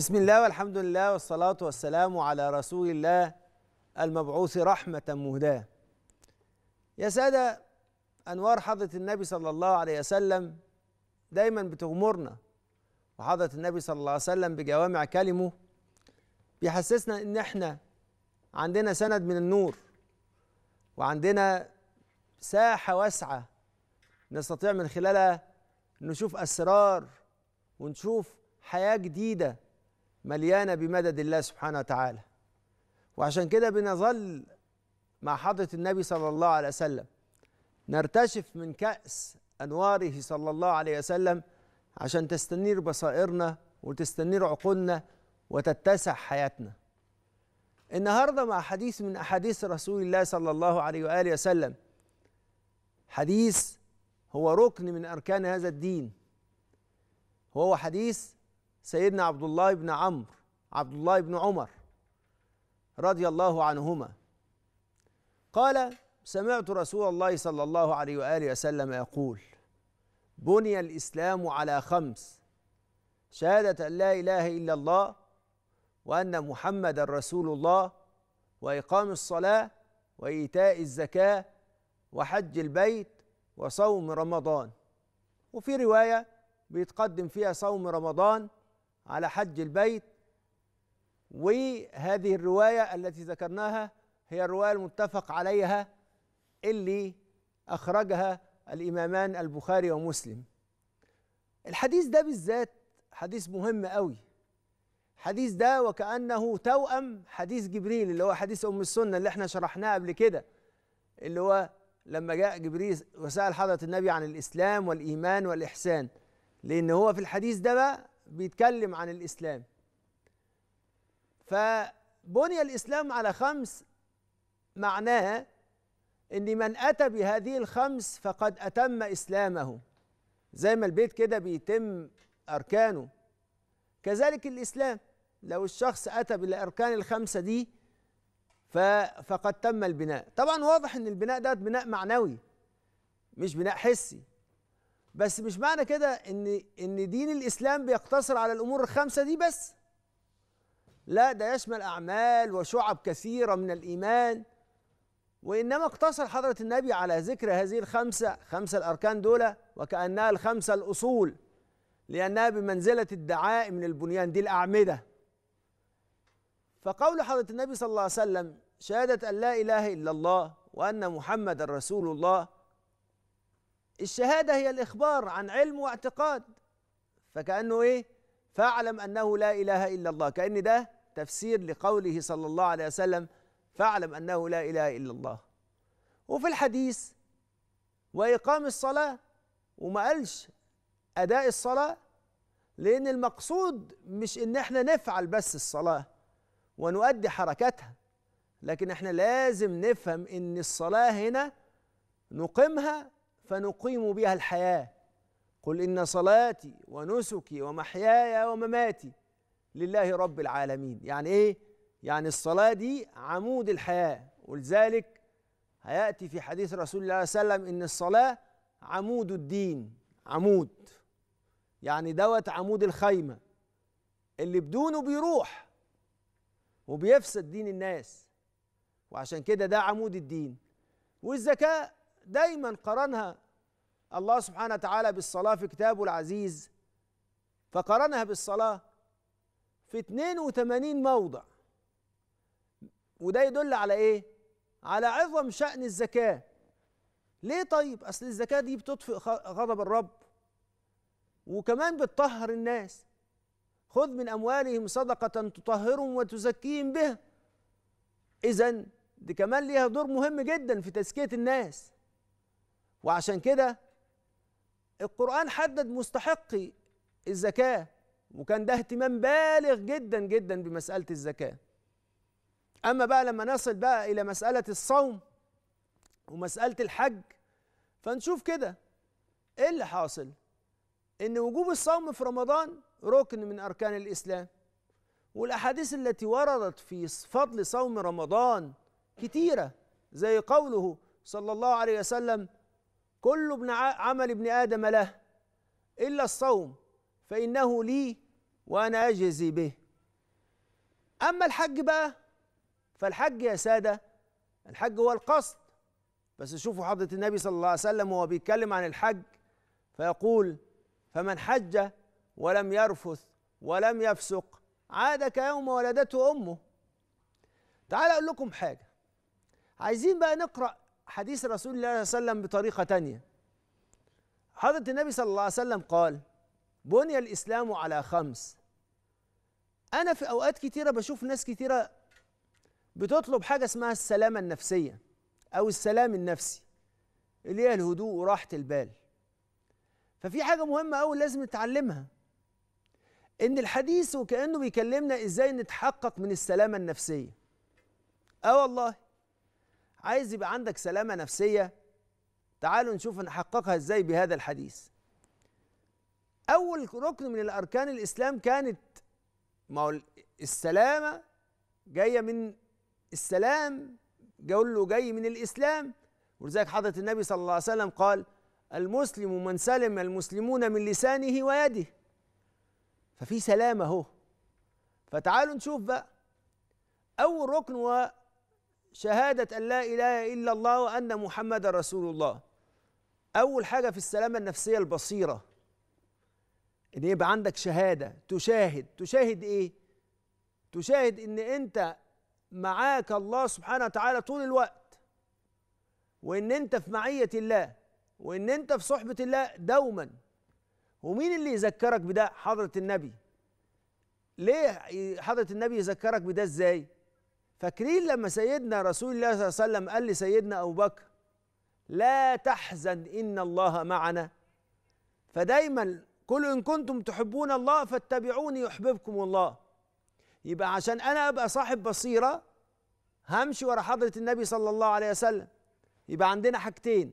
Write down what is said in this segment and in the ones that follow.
بسم الله والحمد لله والصلاة والسلام على رسول الله المبعوث رحمة مهداة يا سادة أنوار حضرة النبي صلى الله عليه وسلم دايما بتغمرنا وحضرة النبي صلى الله عليه وسلم بجوامع كلمه بيحسسنا إن إحنا عندنا سند من النور وعندنا ساحة واسعة نستطيع من خلالها نشوف أسرار ونشوف حياة جديدة مليانه بمدد الله سبحانه وتعالى وعشان كده بنظل مع حضره النبي صلى الله عليه وسلم نرتشف من كاس انواره صلى الله عليه وسلم عشان تستنير بصائرنا وتستنير عقولنا وتتسع حياتنا النهارده مع حديث من احاديث رسول الله صلى الله عليه واله وسلم حديث هو ركن من اركان هذا الدين وهو حديث سيدنا عبد الله بن عمرو عبد الله بن عمر رضي الله عنهما قال سمعت رسول الله صلى الله عليه واله وسلم يقول بني الاسلام على خمس شهاده ان لا اله الا الله وان محمدا رسول الله واقام الصلاه وايتاء الزكاه وحج البيت وصوم رمضان وفي روايه بيتقدم فيها صوم رمضان على حج البيت وهذه الرواية التي ذكرناها هي الرواية المتفق عليها اللي أخرجها الإمامان البخاري ومسلم الحديث ده بالذات حديث مهم قوي حديث ده وكأنه توأم حديث جبريل اللي هو حديث أم السنة اللي احنا شرحناه قبل كده اللي هو لما جاء جبريل وسأل حضرة النبي عن الإسلام والإيمان والإحسان لأن هو في الحديث ده بقى بيتكلم عن الإسلام فبني الإسلام على خمس معناها ان من اتى بهذه الخمس فقد اتم اسلامه زي ما البيت كده بيتم اركانه كذلك الاسلام لو الشخص اتى بالاركان الخمسه دي فقد تم البناء طبعا واضح ان البناء ده بناء معنوي مش بناء حسي بس مش معنى كده ان ان دين الاسلام بيقتصر على الامور الخمسه دي بس لا ده يشمل اعمال وشعب كثيره من الايمان وانما اقتصر حضره النبي على ذكر هذه الخمسه خمسه الاركان دول وكانها الخمسه الاصول لانها بمنزله الدعاء من البنيان دي الاعمده فقول حضره النبي صلى الله عليه وسلم شهاده ان لا اله الا الله وان محمد رسول الله الشهادة هي الإخبار عن علم واعتقاد فكأنه إيه فاعلم أنه لا إله إلا الله كأن ده تفسير لقوله صلى الله عليه وسلم فاعلم أنه لا إله إلا الله وفي الحديث وإقام الصلاة وما قالش أداء الصلاة لأن المقصود مش إن إحنا نفعل بس الصلاة ونؤدي حركاتها لكن إحنا لازم نفهم إن الصلاة هنا نقيمها فنقيم بها الحياه قل ان صلاتي ونسكي ومحياي ومماتي لله رب العالمين يعني ايه يعني الصلاه دي عمود الحياه ولذلك هياتي في حديث رسول الله صلى الله عليه وسلم ان الصلاه عمود الدين عمود يعني دوت عمود الخيمه اللي بدونه بيروح وبيفسد دين الناس وعشان كده ده عمود الدين والزكاه دايما قرنها الله سبحانه وتعالى بالصلاة في كتابه العزيز فقرنها بالصلاة في 82 موضع وده يدل على ايه؟ على عظم شأن الزكاة ليه طيب؟ أصل الزكاة دي بتطفئ غضب الرب وكمان بتطهر الناس خذ من أموالهم صدقة تطهرهم وتزكيهم بها إذا دي كمان ليها دور مهم جدا في تزكية الناس وعشان كده القرآن حدد مستحقي الزكاة وكان ده اهتمام بالغ جدا جدا بمسألة الزكاة أما بقى لما نصل بقى إلى مسألة الصوم ومسألة الحج فنشوف كده إيه اللي حاصل؟ إن وجوب الصوم في رمضان ركن من أركان الإسلام والأحاديث التي وردت في فضل صوم رمضان كتيرة زي قوله صلى الله عليه وسلم كل ابن عمل ابن آدم له إلا الصوم فإنه لي وأنا أجزي به أما الحج بقى فالحج يا سادة الحج هو القصد بس شوفوا حضرة النبي صلى الله عليه وسلم وهو بيتكلم عن الحج فيقول فمن حج ولم يرفث ولم يفسق عاد كيوم ولدته أمه تعال أقول لكم حاجة عايزين بقى نقرأ حديث رسول الله صلى الله عليه وسلم بطريقة تانية حضرة النبي صلى الله عليه وسلم قال بني الإسلام على خمس أنا في أوقات كتيرة بشوف ناس كتيرة بتطلب حاجة اسمها السلامة النفسية أو السلام النفسي اللي هي الهدوء وراحة البال ففي حاجة مهمة قوي لازم نتعلمها إن الحديث وكأنه بيكلمنا إزاي نتحقق من السلامة النفسية آه والله عايز يبقى عندك سلامه نفسيه تعالوا نشوف نحققها ازاي بهذا الحديث اول ركن من الاركان الاسلام كانت ما هو السلامه جايه من السلام له جاي من الاسلام ولذلك حضره النبي صلى الله عليه وسلم قال المسلم من سلم المسلمون من لسانه ويده ففي سلامه اهو فتعالوا نشوف بقى اول ركن شهادة أن لا إله إلا الله وأن محمد رسول الله أول حاجة في السلامة النفسية البصيرة إن يبقى عندك شهادة تشاهد تشاهد إيه؟ تشاهد إن أنت معاك الله سبحانه وتعالى طول الوقت وإن أنت في معية الله وإن أنت في صحبة الله دوما ومين اللي يذكرك بده؟ حضرة النبي ليه حضرة النبي يذكرك بده إزاي؟ فاكرين لما سيدنا رسول الله صلى الله عليه وسلم قال لسيدنا أبو بكر لا تحزن إن الله معنا فدايما قل إن كنتم تحبون الله فاتبعوني يحببكم الله يبقى عشان أنا أبقى صاحب بصيرة همشي ورا حضرة النبي صلى الله عليه وسلم يبقى عندنا حاجتين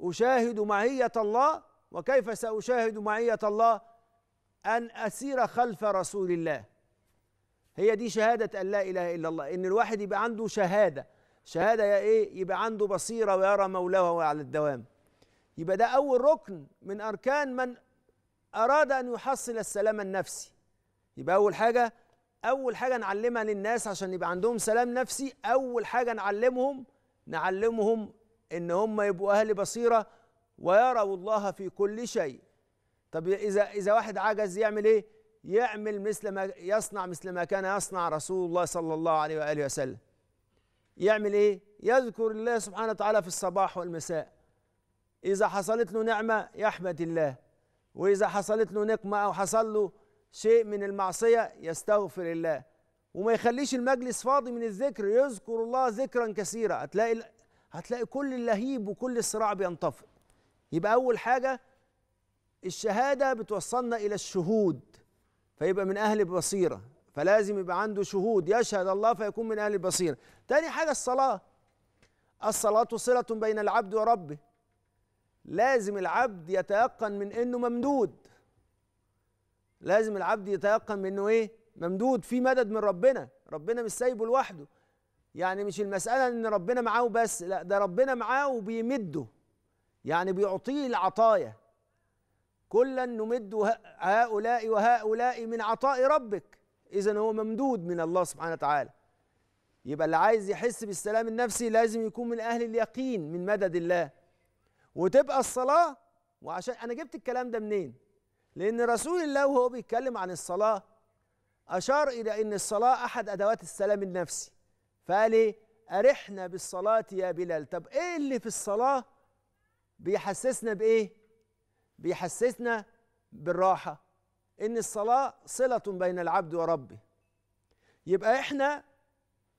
أشاهد معية الله وكيف سأشاهد معية الله أن أسير خلف رسول الله هي دي شهادة أن لا إله إلا الله إن الواحد يبقى عنده شهادة شهادة يا إيه يبقى عنده بصيرة ويرى مولاه على الدوام يبقى ده أول ركن من أركان من أراد أن يحصل السلام النفسي يبقى أول حاجة أول حاجة نعلمها للناس عشان يبقى عندهم سلام نفسي أول حاجة نعلمهم نعلمهم إن هم يبقوا أهل بصيرة ويروا الله في كل شيء طب إذا إذا واحد عجز يعمل إيه؟ يعمل مثل ما يصنع مثل ما كان يصنع رسول الله صلى الله عليه واله وسلم يعمل ايه يذكر الله سبحانه وتعالى في الصباح والمساء اذا حصلت له نعمه يحمد الله واذا حصلت له نقمه او حصل له شيء من المعصيه يستغفر الله وما يخليش المجلس فاضي من الذكر يذكر الله ذكرا كثيرا هتلاقي هتلاقي كل اللهيب وكل الصراع بينطفئ يبقى اول حاجه الشهاده بتوصلنا الى الشهود فيبقى من أهل البصيرة فلازم يبقى عنده شهود يشهد الله فيكون من أهل البصيرة تاني حاجة الصلاة الصلاة صلة بين العبد وربه لازم العبد يتيقن من انه ممدود لازم العبد يتيقن من انه ايه ممدود في مدد من ربنا ربنا مش سايبه لوحده يعني مش المسألة ان ربنا معاه بس لا ده ربنا معاه وبيمده يعني بيعطيه العطايا كلا نمد هؤلاء وهؤلاء من عطاء ربك إذا هو ممدود من الله سبحانه وتعالى يبقى اللي عايز يحس بالسلام النفسي لازم يكون من أهل اليقين من مدد الله وتبقى الصلاة وعشان أنا جبت الكلام ده منين؟ لأن رسول الله وهو بيتكلم عن الصلاة أشار إلى أن الصلاة أحد أدوات السلام النفسي فقال إيه؟ أرحنا بالصلاة يا بلال طب إيه اللي في الصلاة بيحسسنا بإيه؟ بيحسسنا بالراحة إن الصلاة صلة بين العبد وربه يبقى إحنا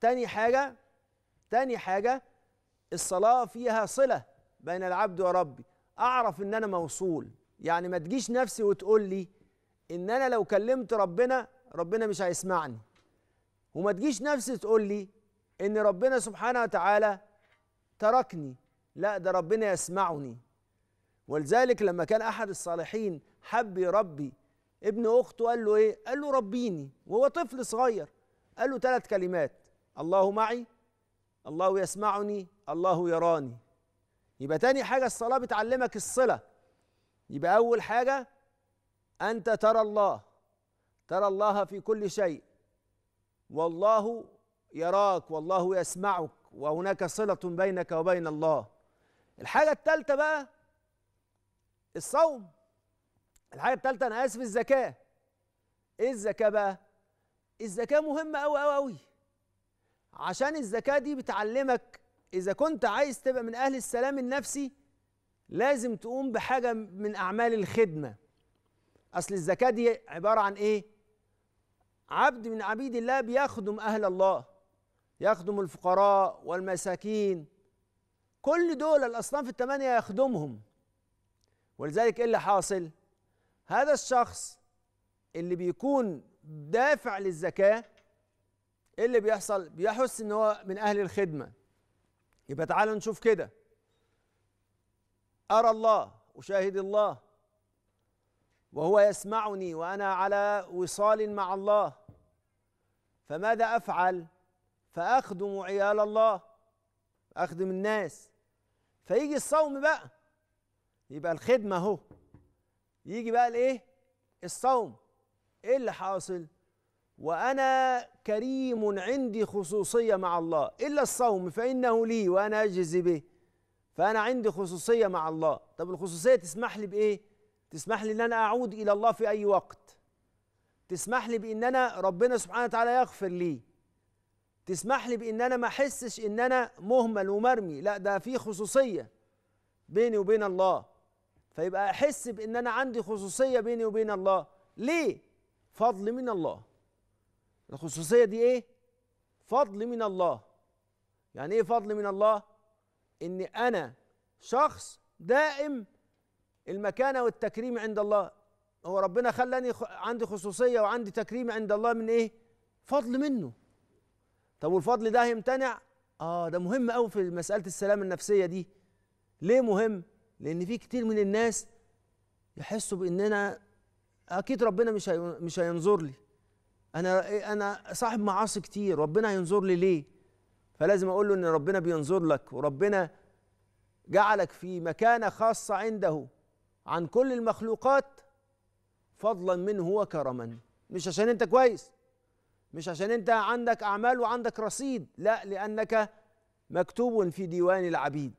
تاني حاجة تاني حاجة الصلاة فيها صلة بين العبد وربي أعرف إن أنا موصول يعني ما تجيش نفسي وتقول لي إن أنا لو كلمت ربنا ربنا مش هيسمعني وما تجيش نفسي تقول لي إن ربنا سبحانه وتعالى تركني لا ده ربنا يسمعني ولذلك لما كان احد الصالحين حب يربي ابن اخته قال له ايه قال له ربيني وهو طفل صغير قال له ثلاث كلمات الله معي الله يسمعني الله يراني يبقى تاني حاجه الصلاه بتعلمك الصله يبقى اول حاجه انت ترى الله ترى الله في كل شيء والله يراك والله يسمعك وهناك صله بينك وبين الله الحاجه الثالثه بقى الصوم الحاجه الثالثه انا اسف الزكاه ايه الزكاه بقى الزكاه مهمه قوي قوي قوي عشان الزكاه دي بتعلمك اذا كنت عايز تبقى من اهل السلام النفسي لازم تقوم بحاجه من اعمال الخدمه اصل الزكاه دي عباره عن ايه عبد من عبيد الله بيخدم اهل الله يخدم الفقراء والمساكين كل دول الاصناف الثمانيه يخدمهم ولذلك ايه اللي حاصل هذا الشخص اللي بيكون دافع للزكاه ايه اللي بيحصل بيحس ان هو من اهل الخدمه يبقى تعالوا نشوف كده ارى الله اشاهد الله وهو يسمعني وانا على وصال مع الله فماذا افعل فاخدم عيال الله اخدم الناس فيجي الصوم بقى يبقى الخدمه اهو يجي بقى الايه الصوم ايه اللي حاصل وانا كريم عندي خصوصيه مع الله الا الصوم فانه لي وانا اجزي به فانا عندي خصوصيه مع الله طب الخصوصيه تسمح لي بايه تسمح لي ان انا اعود الى الله في اي وقت تسمح لي بان انا ربنا سبحانه وتعالى يغفر لي تسمح لي بان انا ما احسش ان انا مهمل ومرمي لا ده في خصوصيه بيني وبين الله فيبقى احس بان انا عندي خصوصيه بيني وبين الله ليه فضل من الله الخصوصيه دي ايه فضل من الله يعني ايه فضل من الله ان انا شخص دائم المكانه والتكريم عند الله هو ربنا خلاني عندي خصوصيه وعندي تكريم عند الله من ايه فضل منه طب والفضل ده هيمتنع اه ده مهم قوي في مساله السلامه النفسيه دي ليه مهم لان في كتير من الناس يحسوا بان انا اكيد ربنا مش مش هينظر لي انا إيه، انا صاحب معاصي كتير ربنا هينظر لي ليه فلازم اقول له ان ربنا بينظر لك وربنا جعلك في مكانه خاصه عنده عن كل المخلوقات فضلا منه وكرما مش عشان انت كويس مش عشان انت عندك اعمال وعندك رصيد لا لانك مكتوب في ديوان العبيد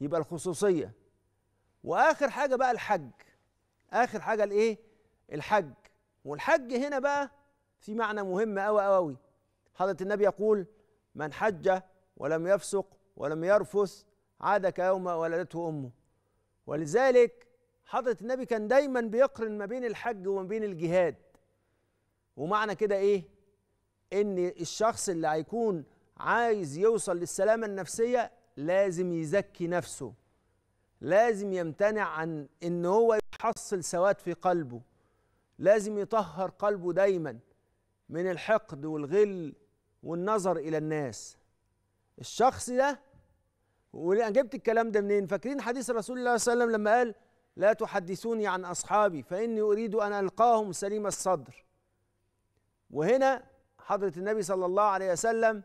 يبقى الخصوصيه واخر حاجه بقى الحج اخر حاجه الايه الحج والحج هنا بقى في معنى مهم قوي قوي حضره النبي يقول من حج ولم يفسق ولم يرفث عاد كيوم ولدته امه ولذلك حضره النبي كان دايما بيقرن ما بين الحج وما بين الجهاد ومعنى كده ايه ان الشخص اللي هيكون عايز يوصل للسلامه النفسيه لازم يزكي نفسه لازم يمتنع عن ان هو يحصل سواد في قلبه لازم يطهر قلبه دايما من الحقد والغل والنظر الى الناس الشخص ده وانا جبت الكلام ده منين فاكرين حديث رسول الله صلى الله عليه وسلم لما قال لا تحدثوني عن اصحابي فاني اريد ان القاهم سليم الصدر وهنا حضره النبي صلى الله عليه وسلم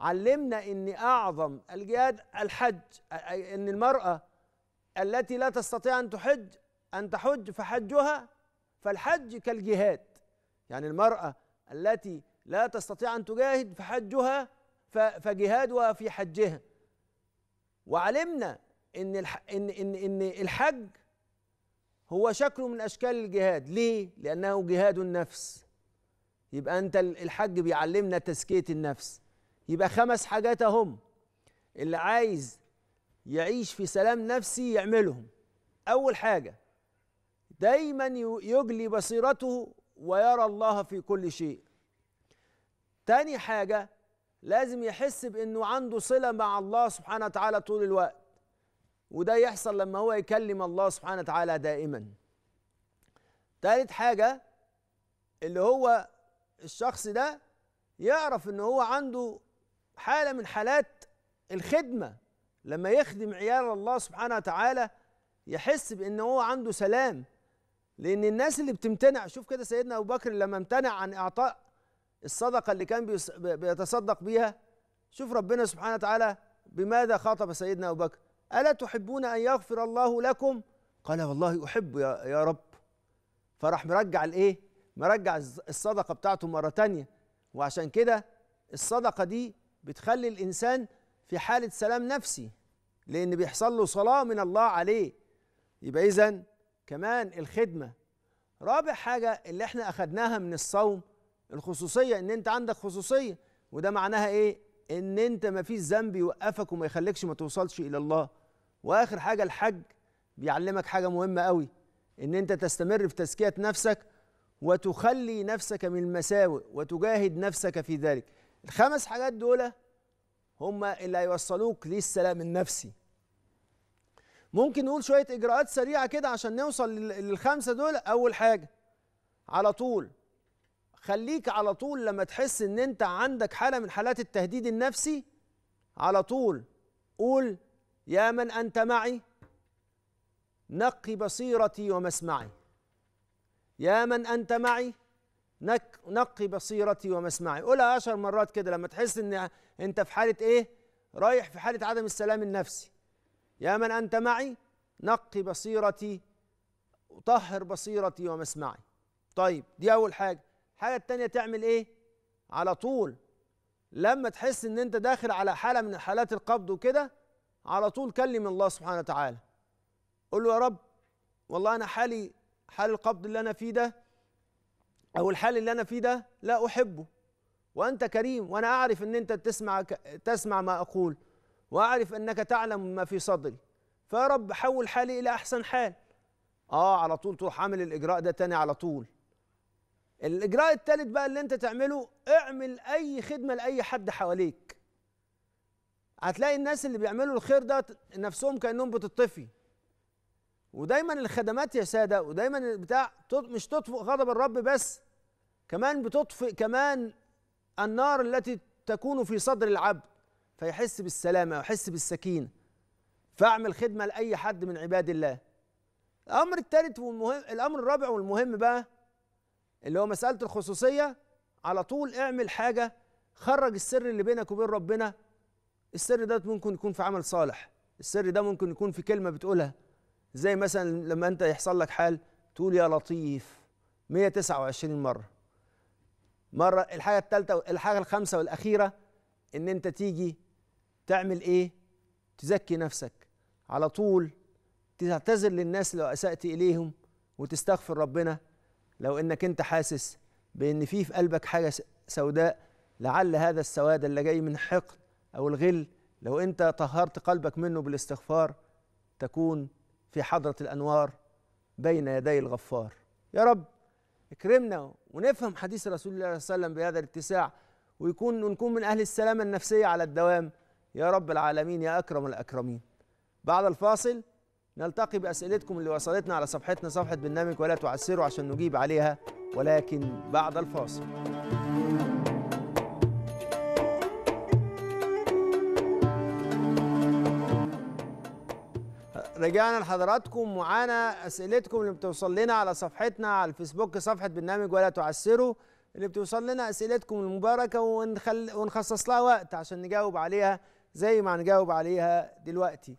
علمنا ان اعظم الجهاد الحج ان المراه التي لا تستطيع ان تحج ان تحج فحجها فالحج كالجهاد يعني المراه التي لا تستطيع ان تجاهد فحجها فجهادها في حجها وعلمنا ان ان ان ان الحج هو شكل من اشكال الجهاد ليه لانه جهاد النفس يبقى انت الحج بيعلمنا تزكيه النفس يبقى خمس حاجات هم اللي عايز يعيش في سلام نفسي يعملهم أول حاجة دايما يجلي بصيرته ويرى الله في كل شيء تاني حاجة لازم يحس بأنه عنده صلة مع الله سبحانه وتعالى طول الوقت وده يحصل لما هو يكلم الله سبحانه وتعالى دائما تالت حاجة اللي هو الشخص ده يعرف ان هو عنده حاله من حالات الخدمه لما يخدم عيال الله سبحانه وتعالى يحس بان هو عنده سلام لان الناس اللي بتمتنع شوف كده سيدنا ابو بكر لما امتنع عن اعطاء الصدقه اللي كان بيتصدق بيها شوف ربنا سبحانه وتعالى بماذا خاطب سيدنا ابو بكر الا تحبون ان يغفر الله لكم قال والله احب يا, يا رب فراح مرجع الايه مرجع الصدقه بتاعته مره تانية وعشان كده الصدقه دي بتخلي الانسان في حاله سلام نفسي لان بيحصل له صلاه من الله عليه يبقى اذا كمان الخدمه رابع حاجه اللي احنا اخدناها من الصوم الخصوصيه ان انت عندك خصوصيه وده معناها ايه ان انت ما فيش ذنب يوقفك وما يخليكش ما توصلش الى الله واخر حاجه الحج بيعلمك حاجه مهمه قوي ان انت تستمر في تزكيه نفسك وتخلي نفسك من المساوئ وتجاهد نفسك في ذلك الخمس حاجات دول هم اللي هيوصلوك للسلام النفسي ممكن نقول شوية إجراءات سريعة كده عشان نوصل للخمسة دول أول حاجة على طول خليك على طول لما تحس إن أنت عندك حالة من حالات التهديد النفسي على طول قول يا من أنت معي نقي بصيرتي ومسمعي يا من أنت معي نقي بصيرتي ومسمعي قولها عشر مرات كده لما تحس ان انت في حاله ايه رايح في حاله عدم السلام النفسي يا من انت معي نقي بصيرتي طهر بصيرتي ومسمعي طيب دي اول حاجه الحاجه الثانيه تعمل ايه على طول لما تحس ان انت داخل على حاله من حالات القبض وكده على طول كلم الله سبحانه وتعالى قول له يا رب والله انا حالي حال القبض اللي انا فيه ده او الحال اللي انا فيه ده لا احبه وانت كريم وانا اعرف ان انت تسمع تسمع ما اقول واعرف انك تعلم ما في صدري فيا رب حول حالي الى احسن حال اه على طول تروح عامل الاجراء ده تاني على طول الاجراء التالت بقى اللي انت تعمله اعمل اي خدمه لاي حد حواليك هتلاقي الناس اللي بيعملوا الخير ده نفسهم كانهم بتطفي ودايما الخدمات يا ساده ودايما بتاع مش تطفئ غضب الرب بس كمان بتطفئ كمان النار التي تكون في صدر العبد فيحس بالسلامه ويحس بالسكينه فاعمل خدمه لاي حد من عباد الله الامر الثالث والمهم الامر الرابع والمهم بقى اللي هو مساله الخصوصيه على طول اعمل حاجه خرج السر اللي بينك وبين ربنا السر ده ممكن يكون في عمل صالح السر ده ممكن يكون في كلمه بتقولها زي مثلا لما انت يحصل لك حال تقول يا لطيف 129 مره مره الحاجه الثالثه الحاجه الخامسه والاخيره ان انت تيجي تعمل ايه تزكي نفسك على طول تعتذر للناس لو اسأت اليهم وتستغفر ربنا لو انك انت حاسس بان في في قلبك حاجه سوداء لعل هذا السواد اللي جاي من حقد او الغل لو انت طهرت قلبك منه بالاستغفار تكون في حضرة الأنوار بين يدي الغفار يا رب اكرمنا ونفهم حديث رسول الله صلى الله عليه وسلم بهذا الاتساع ويكون ونكون من أهل السلامة النفسية على الدوام يا رب العالمين يا أكرم الأكرمين بعد الفاصل نلتقي بأسئلتكم اللي وصلتنا على صفحتنا صفحة برنامج ولا تعسروا عشان نجيب عليها ولكن بعد الفاصل رجعنا لحضراتكم معانا اسئلتكم اللي بتوصل لنا على صفحتنا على الفيسبوك صفحه برنامج ولا تعسروا اللي بتوصل لنا اسئلتكم المباركه ونخل... ونخصص لها وقت عشان نجاوب عليها زي ما هنجاوب عليها دلوقتي.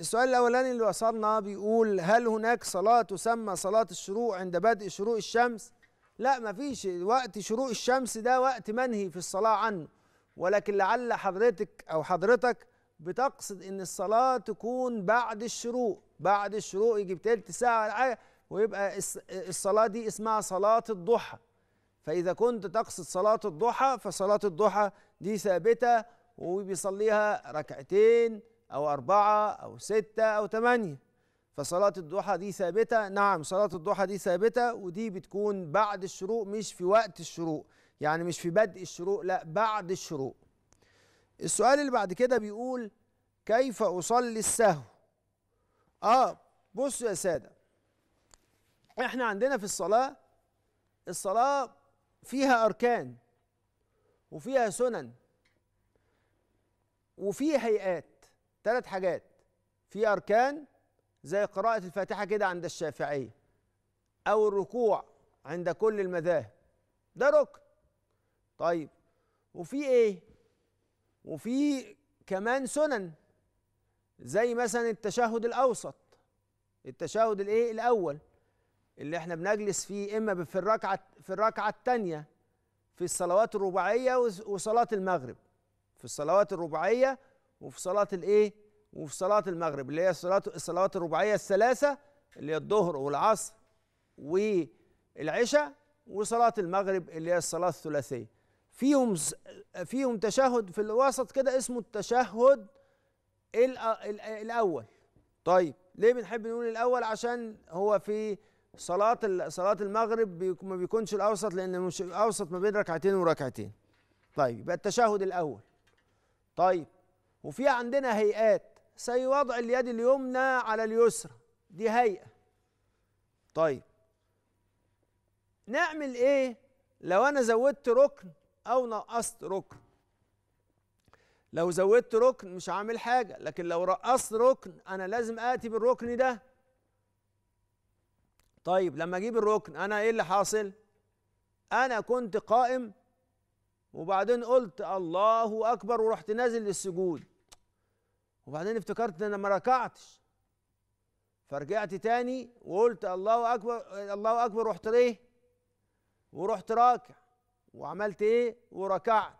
السؤال الاولاني اللي وصلنا بيقول هل هناك صلاه تسمى صلاه الشروق عند بدء شروق الشمس؟ لا مفيش وقت شروق الشمس ده وقت منهي في الصلاه عنه ولكن لعل حضرتك او حضرتك بتقصد ان الصلاه تكون بعد الشروق بعد الشروق يجي بتلت ساعه ولا حاجه ويبقى الصلاه دي اسمها صلاه الضحى فاذا كنت تقصد صلاه الضحى فصلاه الضحى دي ثابته وبيصليها ركعتين او اربعه او سته او ثمانيه فصلاه الضحى دي ثابته نعم صلاه الضحى دي ثابته ودي بتكون بعد الشروق مش في وقت الشروق يعني مش في بدء الشروق لا بعد الشروق السؤال اللي بعد كده بيقول كيف أصلي السهو آه بصوا يا سادة احنا عندنا في الصلاة الصلاة فيها أركان وفيها سنن وفي هيئات ثلاث حاجات في أركان زي قراءة الفاتحة كده عند الشافعية أو الركوع عند كل المذاهب ده ركن طيب وفي ايه وفي كمان سنن زي مثلا التشهد الاوسط التشهد الايه الاول اللي احنا بنجلس فيه اما في الركعه في الركعه الثانيه في الصلوات الرباعيه وصلاه المغرب في الصلوات الرباعيه وفي صلاه الايه وفي صلاه المغرب اللي هي الصلاه الصلوات الرباعيه الثلاثه اللي هي الظهر والعصر والعشاء وصلاه المغرب اللي هي الصلاه الثلاثيه فيهم فيهم تشهد في الوسط كده اسمه التشهد الاول طيب ليه بنحب نقول الاول عشان هو في صلاه صلاه المغرب ما بيكونش الاوسط لان مش الاوسط ما بين ركعتين وركعتين طيب يبقى التشهد الاول طيب وفي عندنا هيئات زي وضع اليد اليمنى على اليسرى دي هيئه طيب نعمل ايه لو انا زودت ركن أو نقصت ركن لو زودت ركن مش هعمل حاجة لكن لو رقصت ركن أنا لازم آتي بالركن ده طيب لما أجيب الركن أنا إيه اللي حاصل؟ أنا كنت قائم وبعدين قلت الله أكبر ورحت نازل للسجود وبعدين افتكرت إن أنا ما ركعتش فرجعت تاني وقلت الله أكبر الله أكبر رحت ليه؟ ورحت راكع وعملت ايه وركعت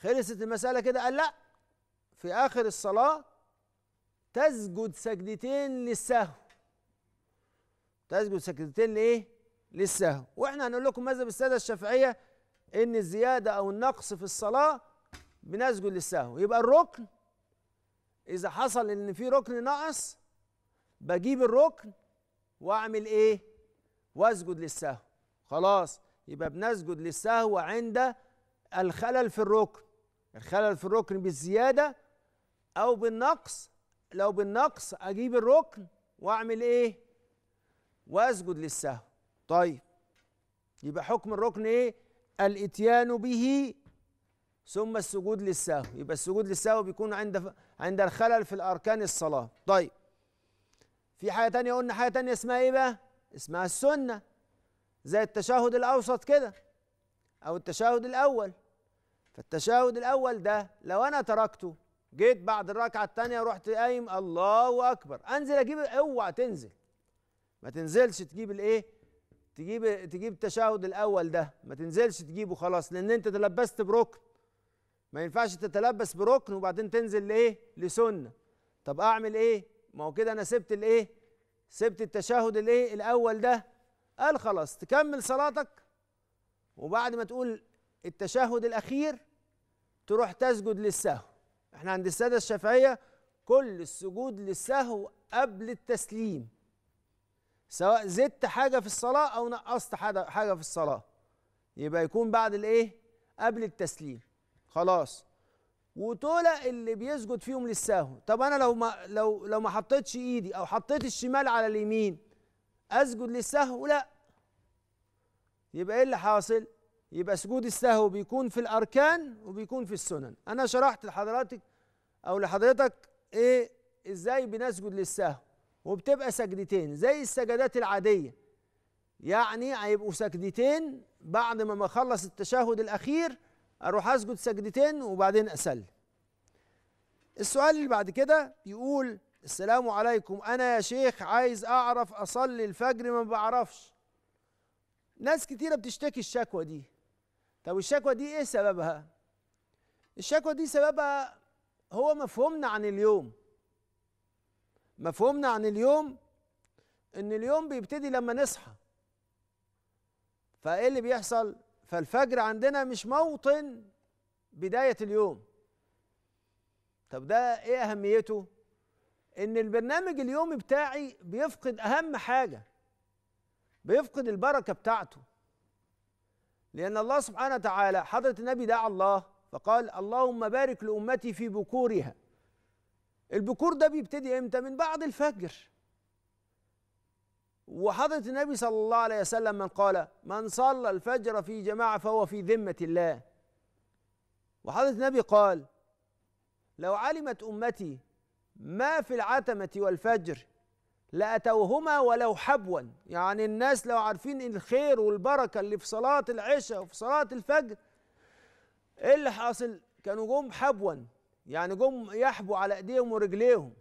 خلصت المسألة كده قال لا في آخر الصلاة تسجد سجدتين للسهو تسجد سجدتين لإيه؟ للسهو وإحنا هنقول لكم مذهب السادة الشافعية إن الزيادة أو النقص في الصلاة بنسجد للسهو يبقى الركن إذا حصل إن في ركن ناقص بجيب الركن وأعمل إيه؟ وأسجد للسهو خلاص يبقى بنسجد للسهو عند الخلل في الركن الخلل في الركن بالزيادة أو بالنقص لو بالنقص أجيب الركن وأعمل إيه وأسجد للسهو طيب يبقى حكم الركن إيه الإتيان به ثم السجود للسهو يبقى السجود للسهو بيكون عند عند الخلل في الأركان الصلاة طيب في حاجة تانية قلنا حاجة تانية اسمها إيه بقى اسمها السنة زي التشهد الاوسط كده او التشهد الاول فالتشهد الاول ده لو انا تركته جيت بعد الركعه الثانيه رحت قايم الله اكبر انزل اجيب اوعى تنزل ما تنزلش تجيب الايه تجيب تجيب التشهد الاول ده ما تنزلش تجيبه خلاص لان انت تلبست بركن ما ينفعش تتلبس بركن وبعدين تنزل لايه لسنه طب اعمل ايه ما هو كده انا سبت الايه سبت التشهد الايه الاول ده قال خلاص تكمل صلاتك وبعد ما تقول التشهد الاخير تروح تسجد للسهو احنا عند الساده الشافعيه كل السجود للسهو قبل التسليم سواء زدت حاجه في الصلاه او نقصت حاجه في الصلاه يبقى يكون بعد الايه قبل التسليم خلاص وتولى اللي بيسجد فيهم للسهو طب انا لو ما لو لو ما حطيتش ايدي او حطيت الشمال على اليمين اسجد للسهو لا يبقى ايه اللي حاصل يبقى سجود السهو بيكون في الاركان وبيكون في السنن انا شرحت لحضرتك او لحضرتك ايه ازاي بنسجد للسهو وبتبقى سجدتين زي السجدات العاديه يعني هيبقوا سجدتين بعد ما اخلص التشهد الاخير اروح اسجد سجدتين وبعدين اسلم السؤال اللي بعد كده يقول السلام عليكم انا يا شيخ عايز اعرف اصلي الفجر ما بعرفش ناس كتيره بتشتكي الشكوى دي طب الشكوى دي ايه سببها الشكوى دي سببها هو مفهومنا عن اليوم مفهومنا عن اليوم ان اليوم بيبتدي لما نصحى فايه اللي بيحصل فالفجر عندنا مش موطن بدايه اليوم طب ده ايه اهميته ان البرنامج اليومي بتاعي بيفقد اهم حاجه بيفقد البركه بتاعته لان الله سبحانه وتعالى حضره النبي دعا الله فقال اللهم بارك لامتي في بكورها البكور ده بيبتدي امتى من بعد الفجر وحضرة النبي صلى الله عليه وسلم من قال من صلى الفجر في جماعة فهو في ذمة الله وحضرة النبي قال لو علمت أمتي ما في العتمة والفجر لأتوهما ولو حبوا يعني الناس لو عارفين الخير والبركة اللي في صلاة العشاء وفي صلاة الفجر ايه اللي حاصل كانوا جم حبوا يعني جم يحبوا على ايديهم ورجليهم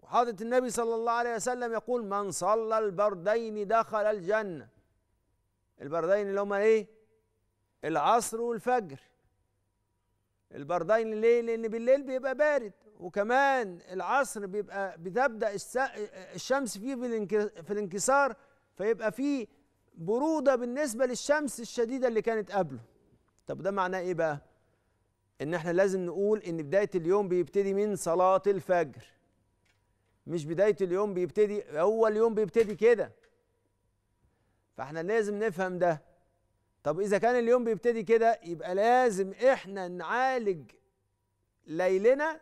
وحضرة النبي صلى الله عليه وسلم يقول من صلى البردين دخل الجنة البردين اللي هما ايه العصر والفجر البردين ليه لان بالليل بيبقى بارد وكمان العصر بيبقى بتبدا الشمس فيه في الانكسار فيبقى فيه بروده بالنسبه للشمس الشديده اللي كانت قبله طب ده معناه ايه بقى ان احنا لازم نقول ان بدايه اليوم بيبتدي من صلاه الفجر مش بدايه اليوم بيبتدي اول يوم بيبتدي كده فاحنا لازم نفهم ده طب اذا كان اليوم بيبتدي كده يبقى لازم احنا نعالج ليلنا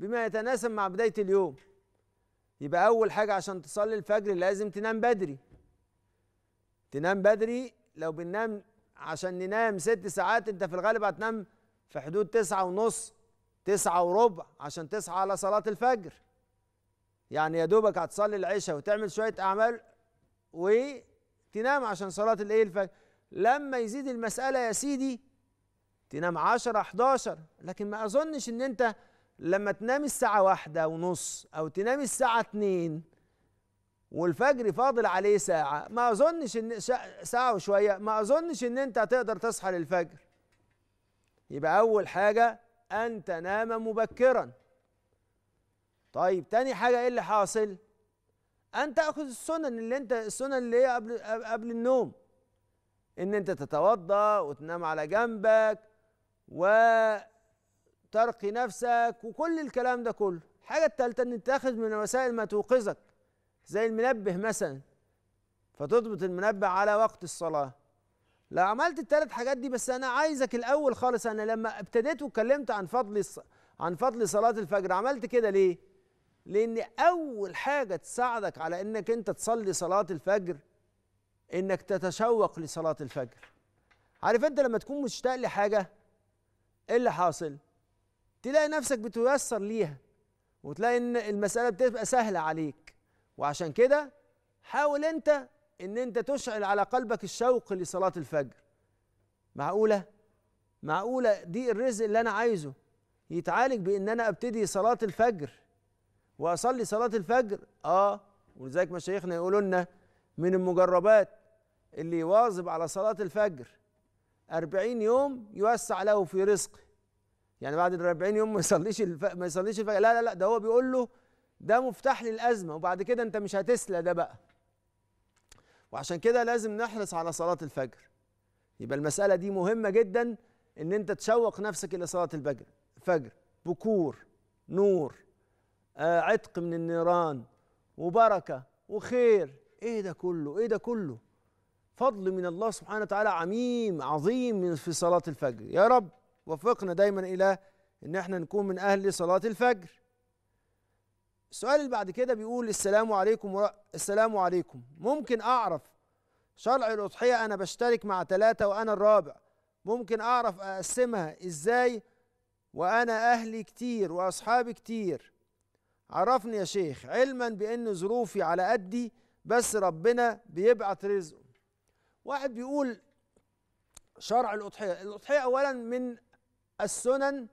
بما يتناسب مع بداية اليوم يبقى أول حاجة عشان تصلي الفجر لازم تنام بدري تنام بدري لو بننام عشان ننام ست ساعات أنت في الغالب هتنام في حدود تسعة ونص تسعة وربع عشان تصحى على صلاة الفجر يعني يا دوبك هتصلي العشاء وتعمل شوية أعمال وتنام عشان صلاة الإيه الفجر لما يزيد المسألة يا سيدي تنام 10 11 لكن ما أظنش إن أنت لما تنام الساعة واحدة ونص أو تنام الساعة اتنين والفجر فاضل عليه ساعة ما أظنش إن ساعة وشوية ما أظنش إن أنت هتقدر تصحى للفجر يبقى أول حاجة أن تنام مبكرا طيب تاني حاجة إيه اللي حاصل؟ أن تأخذ السنن اللي أنت السنن اللي هي قبل قبل النوم ان انت تتوضا وتنام على جنبك و ترقي نفسك وكل الكلام ده كله الحاجة التالتة ان تاخذ من وسائل ما توقظك زي المنبه مثلا فتضبط المنبه على وقت الصلاة لو عملت الثلاث حاجات دي بس انا عايزك الاول خالص انا لما ابتديت واتكلمت عن فضل الص... عن فضل صلاة الفجر عملت كده ليه؟ لان اول حاجة تساعدك على انك انت تصلي صلاة الفجر انك تتشوق لصلاة الفجر عارف انت لما تكون مشتاق لحاجة ايه اللي حاصل؟ تلاقي نفسك بتيسر ليها وتلاقي ان المساله بتبقى سهله عليك وعشان كده حاول انت ان انت تشعل على قلبك الشوق لصلاه الفجر معقوله معقوله دي الرزق اللي انا عايزه يتعالج بان انا ابتدي صلاه الفجر واصلي صلاه الفجر اه ولذلك مشايخنا يقولوا لنا من المجربات اللي يواظب على صلاه الفجر أربعين يوم يوسع له في رزقه يعني بعد ال 40 يوم ما يصليش الف... ما يصليش الفجر لا لا لا ده هو بيقول له ده مفتاح للازمه وبعد كده انت مش هتسلى ده بقى وعشان كده لازم نحرص على صلاه الفجر يبقى المساله دي مهمه جدا ان انت تشوق نفسك الى صلاه الفجر فجر بكور نور آه عتق من النيران وبركه وخير ايه ده كله ايه ده كله فضل من الله سبحانه وتعالى عميم عظيم في صلاه الفجر يا رب وفقنا دايما الى ان احنا نكون من اهل صلاه الفجر السؤال اللي بعد كده بيقول السلام عليكم السلام عليكم ممكن اعرف شرع الاضحيه انا بشترك مع ثلاثه وانا الرابع ممكن اعرف اقسمها ازاي وانا اهلي كتير واصحابي كتير عرفني يا شيخ علما بان ظروفي على قدي بس ربنا بيبعت رزقه واحد بيقول شرع الاضحيه الاضحيه اولا من السنن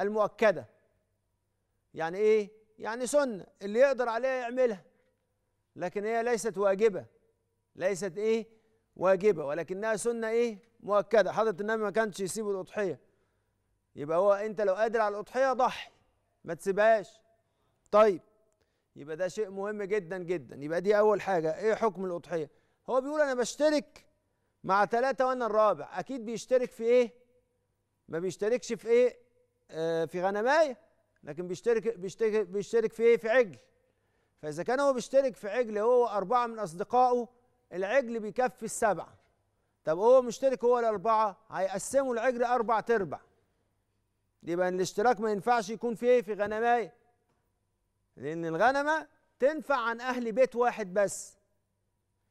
المؤكده يعني ايه يعني سنه اللي يقدر عليها يعملها لكن هي ليست واجبه ليست ايه واجبه ولكنها سنه ايه مؤكده حضره النبي ما كانش يسيب الاضحيه يبقى هو انت لو قادر على الاضحيه ضحي ما تسيبهاش طيب يبقى ده شيء مهم جدا جدا يبقى دي اول حاجه ايه حكم الاضحيه هو بيقول انا بشترك مع ثلاثة وانا الرابع اكيد بيشترك في ايه ما بيشتركش في ايه آه في غنمايه لكن بيشترك بيشترك بيشترك في ايه في عجل فاذا كان هو بيشترك في عجل هو اربعه من اصدقائه العجل بيكفي السبعه طب هو مشترك هو الاربعه هيقسموا العجل اربع تربع يبقى الاشتراك ما ينفعش يكون في ايه في غنمايه لان الغنمه تنفع عن اهل بيت واحد بس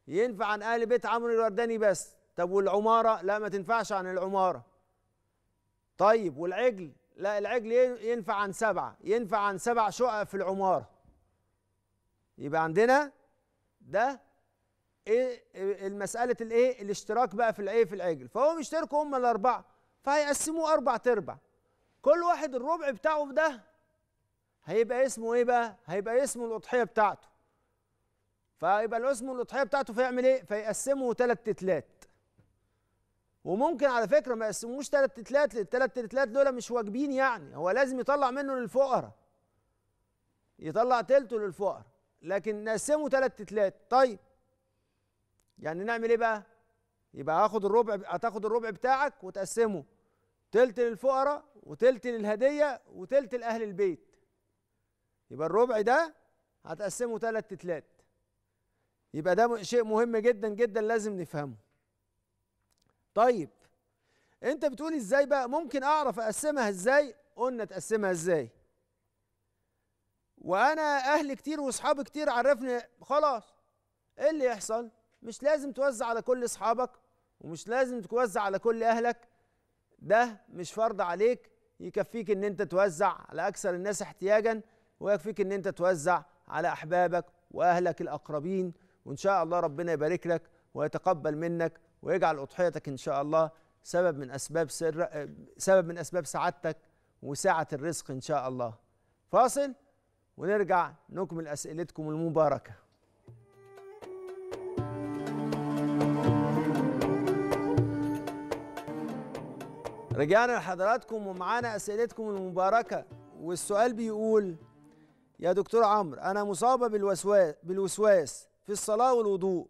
ينفع عن اهل بيت عمرو الورداني بس طب والعماره لا ما تنفعش عن العماره طيب والعجل لا العجل ينفع عن سبعة ينفع عن سبع شقق في العمارة يبقى عندنا ده ايه المسألة الايه الاشتراك بقى في الايه في العجل فهم يشتركوا هم الأربعة فهيقسموه أربع تربع كل واحد الربع بتاعه ده هيبقى اسمه ايه بقى؟ هيبقى اسمه الأضحية بتاعته فيبقى اسمه الأضحية بتاعته فيعمل ايه؟ فيقسمه ثلاث تلات وممكن على فكره ما يقسموش ثلاث تلات الثلاث تلات دول مش واجبين يعني هو لازم يطلع منه للفقراء يطلع تلته للفقراء لكن نقسمه ثلاث تلات طيب يعني نعمل ايه بقى يبقى هاخد الربع هتاخد الربع بتاعك وتقسمه تلت للفقراء وتلت للهديه وتلت لاهل البيت يبقى الربع ده هتقسمه ثلاث تلات يبقى ده شيء مهم جدا جدا لازم نفهمه طيب انت بتقول ازاي بقى ممكن اعرف اقسمها ازاي قلنا تقسمها ازاي وانا اهلي كتير واصحابي كتير عرفني خلاص ايه اللي يحصل مش لازم توزع على كل اصحابك ومش لازم توزع على كل اهلك ده مش فرض عليك يكفيك ان انت توزع على اكثر الناس احتياجا ويكفيك ان انت توزع على احبابك واهلك الاقربين وان شاء الله ربنا يبارك لك ويتقبل منك ويجعل أضحيتك إن شاء الله سبب من أسباب سر سبب من أسباب سعادتك وسعة الرزق إن شاء الله فاصل ونرجع نكمل أسئلتكم المباركة رجعنا لحضراتكم ومعانا أسئلتكم المباركة والسؤال بيقول يا دكتور عمرو أنا مصابة بالوسواس بالوسواس في الصلاة والوضوء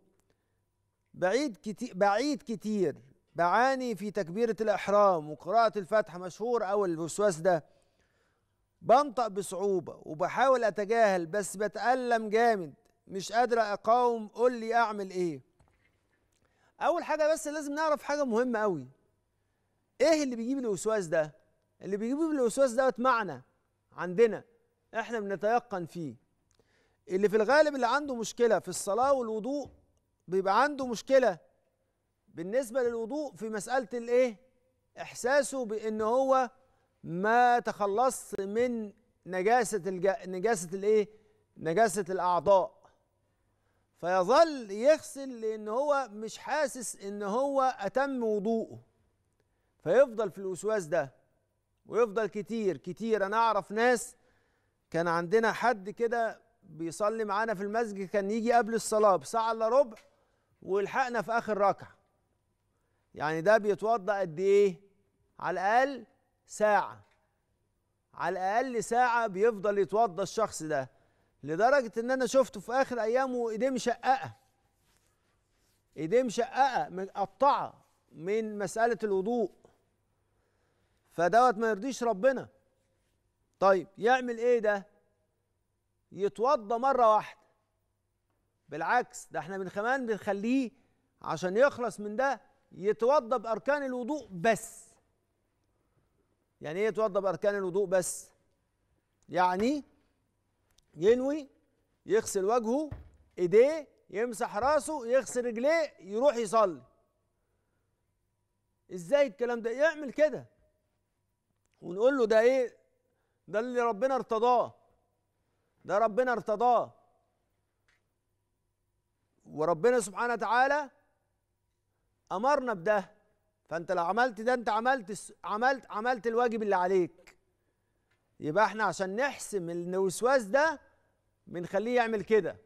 بعيد كتير بعيد كتير بعاني في تكبيرة الإحرام وقراءة الفاتحة مشهور أو الوسواس ده بنطق بصعوبة وبحاول أتجاهل بس بتألم جامد مش قادر أقاوم قول لي أعمل إيه أول حاجة بس لازم نعرف حاجة مهمة أوي إيه اللي بيجيب الوسواس ده اللي بيجيب الوسواس دوت معنى عندنا إحنا بنتيقن فيه اللي في الغالب اللي عنده مشكلة في الصلاة والوضوء بيبقى عنده مشكله بالنسبه للوضوء في مساله الايه احساسه بان هو ما تخلص من نجاسه الج... نجاسه الايه نجاسه الاعضاء فيظل يغسل لان هو مش حاسس ان هو اتم وضوءه فيفضل في الوسواس ده ويفضل كتير كتير انا اعرف ناس كان عندنا حد كده بيصلي معانا في المسجد كان يجي قبل الصلاه بساعه الا ربع ولحقنا في اخر ركعه يعني ده بيتوضا قد ايه على الاقل ساعه على الاقل ساعه بيفضل يتوضا الشخص ده لدرجه ان انا شفته في اخر ايامه ايديه مشققه ايديه مشققه مقطعه من مساله الوضوء فدوت ما يرضيش ربنا طيب يعمل ايه ده يتوضا مره واحده بالعكس ده احنا من كمان بنخليه عشان يخلص من ده يتوضا باركان الوضوء بس يعني ايه يتوضا باركان الوضوء بس يعني ينوي يغسل وجهه ايديه يمسح راسه يغسل رجليه يروح يصلي ازاي الكلام ده يعمل كده ونقول له ده ايه ده اللي ربنا ارتضاه ده ربنا ارتضاه وربنا سبحانه وتعالى امرنا بده فانت لو عملت ده انت عملت عملت عملت الواجب اللي عليك يبقى احنا عشان نحسم الوسواس ده بنخليه يعمل كده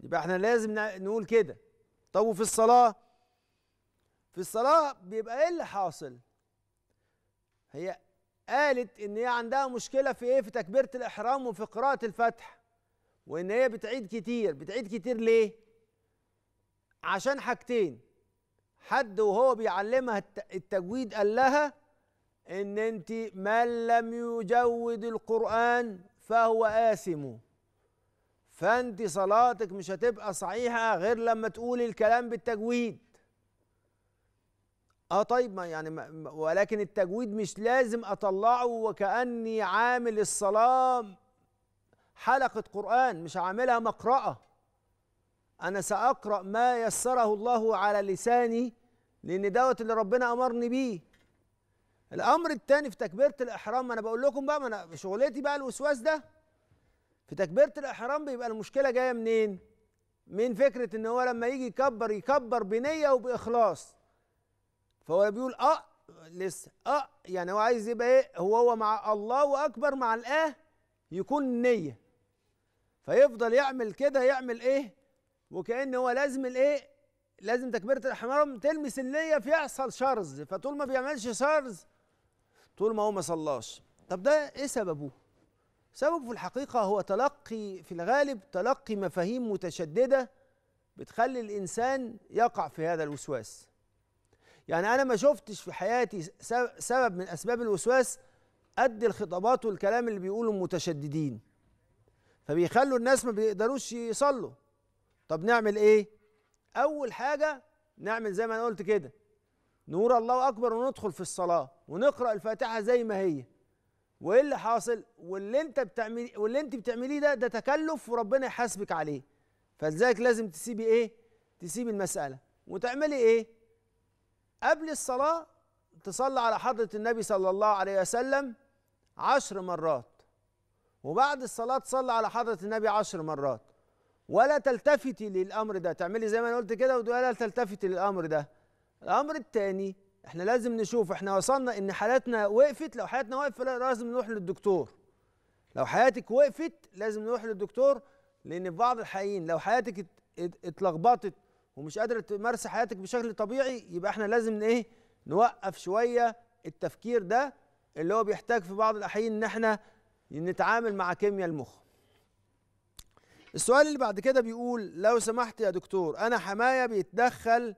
يبقى احنا لازم نقول كده طب وفي الصلاه في الصلاه بيبقى ايه اللي حاصل هي قالت ان هي عندها مشكله في ايه في تكبيره الاحرام وفي قراءه الفتح وان هي بتعيد كتير بتعيد كتير ليه عشان حاجتين حد وهو بيعلمها التجويد قال لها ان انت من لم يجود القرآن فهو آثم فانت صلاتك مش هتبقى صحيحة غير لما تقولي الكلام بالتجويد اه طيب ما يعني ما ولكن التجويد مش لازم اطلعه وكاني عامل الصلاه حلقه قران مش عاملها مقراه أنا سأقرأ ما يسره الله على لساني لأن دوت اللي ربنا أمرني بيه الأمر الثاني في تكبيرة الإحرام أنا بقول لكم بقى ما أنا شغلتي بقى الوسواس ده في تكبيرة الإحرام بيبقى المشكلة جاية منين؟ من فكرة إن هو لما يجي يكبر يكبر بنية وبإخلاص فهو بيقول أه لسه أه يعني هو عايز يبقى إيه؟ هو هو مع الله أكبر مع الأه يكون نية فيفضل يعمل كده يعمل إيه؟ وكأن هو لازم الايه لازم تكبيرة الإحرام تلمس النية فيحصل شرز فطول ما بيعملش شرز طول ما هو ما صلاش طب ده ايه سببه؟ سببه في الحقيقة هو تلقي في الغالب تلقي مفاهيم متشددة بتخلي الإنسان يقع في هذا الوسواس يعني أنا ما شفتش في حياتي سبب من أسباب الوسواس قد الخطابات والكلام اللي بيقولوا متشددين فبيخلوا الناس ما بيقدروش يصلوا طب نعمل ايه اول حاجه نعمل زي ما انا قلت كده نقول الله اكبر وندخل في الصلاه ونقرا الفاتحه زي ما هي وايه اللي حاصل واللي انت بتعمل واللي انت بتعمليه ده ده تكلف وربنا يحاسبك عليه فلذلك لازم تسيبي ايه تسيبي المساله وتعملي ايه قبل الصلاه تصلي على حضره النبي صلى الله عليه وسلم عشر مرات وبعد الصلاه تصلي على حضره النبي عشر مرات ولا تلتفتي للامر ده تعملي زي ما انا قلت كده ولا تلتفتي للامر ده الامر الثاني احنا لازم نشوف احنا وصلنا ان حالاتنا وقفت لو حالاتنا وقفت لازم نروح للدكتور لو حياتك وقفت لازم نروح للدكتور لان في بعض الحقيقين لو حياتك اتلخبطت ومش قادره تمارس حياتك بشكل طبيعي يبقى احنا لازم ايه نوقف شويه التفكير ده اللي هو بيحتاج في بعض الاحيان ان احنا نتعامل مع كيمياء المخ السؤال اللي بعد كده بيقول لو سمحت يا دكتور انا حمايه بيتدخل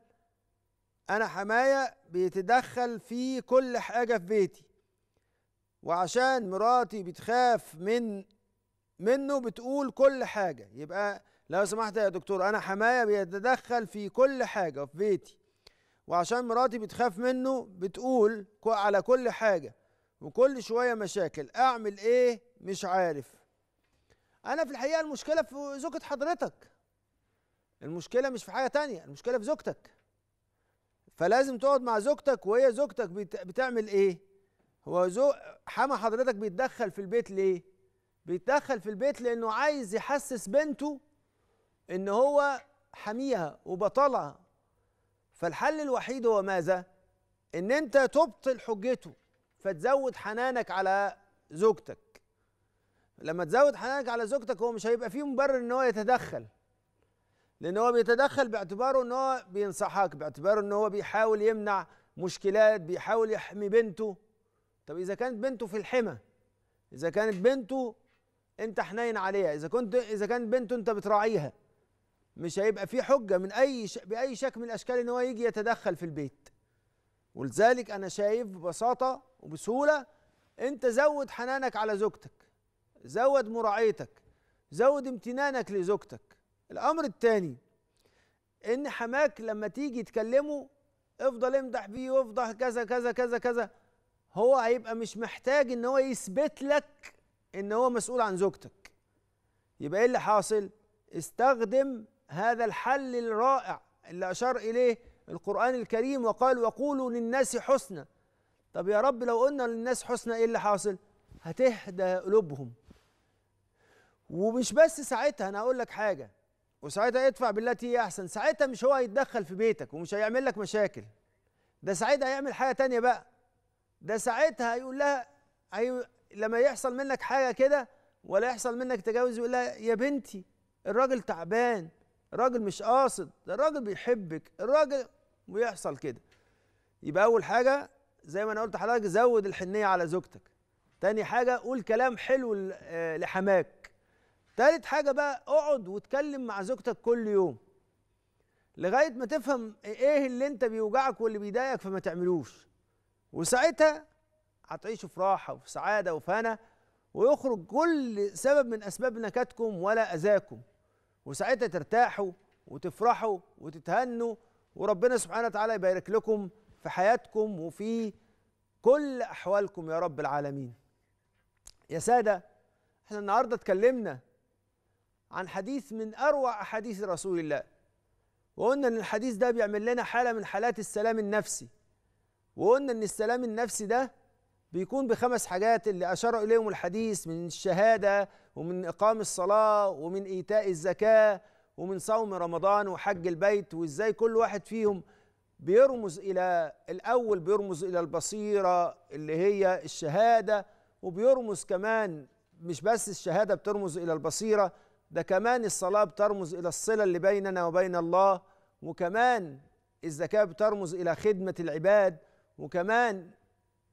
انا حمايه بيتدخل في كل حاجه في بيتي وعشان مراتي بتخاف من منه بتقول كل حاجه يبقى لو سمحت يا دكتور انا حمايه بيتدخل في كل حاجه في بيتي وعشان مراتي بتخاف منه بتقول على كل حاجه وكل شويه مشاكل اعمل ايه مش عارف انا في الحقيقه المشكله في زوجة حضرتك المشكله مش في حاجه تانية المشكله في زوجتك فلازم تقعد مع زوجتك وهي زوجتك بتعمل ايه هو زو حما حضرتك بيتدخل في البيت ليه بيتدخل في البيت لانه عايز يحسس بنته ان هو حميها وبطلها فالحل الوحيد هو ماذا ان انت تبطل حجته فتزود حنانك على زوجتك لما تزود حنانك على زوجتك هو مش هيبقى فيه مبرر ان هو يتدخل لان هو بيتدخل باعتباره ان هو بينصحك باعتباره ان هو بيحاول يمنع مشكلات بيحاول يحمي بنته طب اذا كانت بنته في الحمى اذا كانت بنته انت حنين عليها اذا كنت اذا كانت بنته انت بتراعيها مش هيبقى في حجه من اي ش... باي شكل من الاشكال ان هو يجي يتدخل في البيت ولذلك انا شايف ببساطه وبسهوله انت زود حنانك على زوجتك زود مراعيتك زود امتنانك لزوجتك الامر الثاني ان حماك لما تيجي تكلمه افضل امدح بيه وافضح كذا كذا كذا كذا هو هيبقى مش محتاج ان هو يثبت لك ان هو مسؤول عن زوجتك يبقى ايه اللي حاصل استخدم هذا الحل الرائع اللي اشار اليه القران الكريم وقال وقولوا للناس حسنى طب يا رب لو قلنا للناس حسنى ايه اللي حاصل هتهدى قلوبهم ومش بس ساعتها انا هقول لك حاجه وساعتها ادفع بالتي هي إيه احسن ساعتها مش هو هيتدخل في بيتك ومش هيعمل لك مشاكل ده ساعتها هيعمل حاجه تانية بقى ده ساعتها هيقول لها هي... لما يحصل منك حاجه كده ولا يحصل منك تجاوز يقول لها يا بنتي الراجل تعبان الراجل مش قاصد ده الراجل بيحبك الراجل ويحصل كده يبقى اول حاجه زي ما انا قلت لحضرتك زود الحنيه على زوجتك تاني حاجه قول كلام حلو آه، لحماك تالت حاجه بقى اقعد واتكلم مع زوجتك كل يوم لغايه ما تفهم ايه اللي انت بيوجعك واللي بيضايقك فما تعملوش وساعتها هتعيشوا في راحه وفي سعاده وفي هنا ويخرج كل سبب من اسباب نكاتكم ولا اذاكم وساعتها ترتاحوا وتفرحوا وتتهنوا وربنا سبحانه وتعالى يبارك لكم في حياتكم وفي كل احوالكم يا رب العالمين يا ساده احنا النهارده اتكلمنا عن حديث من أروع أحاديث رسول الله وقلنا أن الحديث ده بيعمل لنا حالة من حالات السلام النفسي وقلنا أن السلام النفسي ده بيكون بخمس حاجات اللي أشار إليهم الحديث من الشهادة ومن إقام الصلاة ومن إيتاء الزكاة ومن صوم رمضان وحج البيت وإزاي كل واحد فيهم بيرمز إلى الأول بيرمز إلى البصيرة اللي هي الشهادة وبيرمز كمان مش بس الشهادة بترمز إلى البصيرة ده كمان الصلاة بترمز إلى الصلة اللي بيننا وبين الله وكمان الزكاة بترمز إلى خدمة العباد وكمان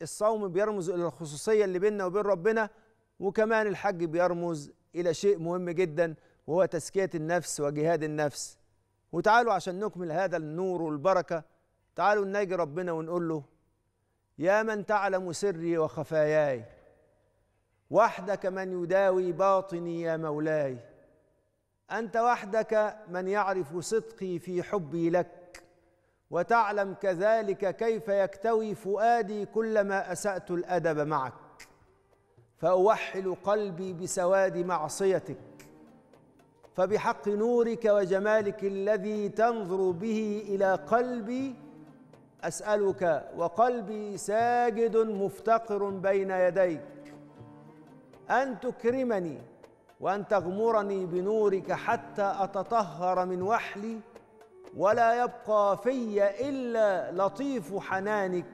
الصوم بيرمز إلى الخصوصية اللي بيننا وبين ربنا وكمان الحج بيرمز إلى شيء مهم جدا وهو تزكية النفس وجهاد النفس وتعالوا عشان نكمل هذا النور والبركة تعالوا نناجي ربنا ونقول له يا من تعلم سري وخفاياي وحدك من يداوي باطني يا مولاي انت وحدك من يعرف صدقي في حبي لك وتعلم كذلك كيف يكتوي فؤادي كلما اسات الادب معك فاوحل قلبي بسواد معصيتك فبحق نورك وجمالك الذي تنظر به الى قلبي اسالك وقلبي ساجد مفتقر بين يديك ان تكرمني وان تغمرني بنورك حتى اتطهر من وحلي ولا يبقى في الا لطيف حنانك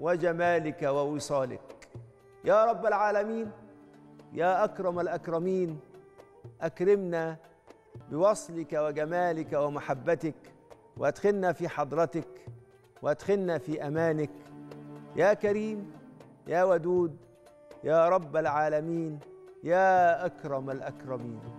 وجمالك ووصالك يا رب العالمين يا اكرم الاكرمين اكرمنا بوصلك وجمالك ومحبتك وادخلنا في حضرتك وادخلنا في امانك يا كريم يا ودود يا رب العالمين يا أكرم الأكرمين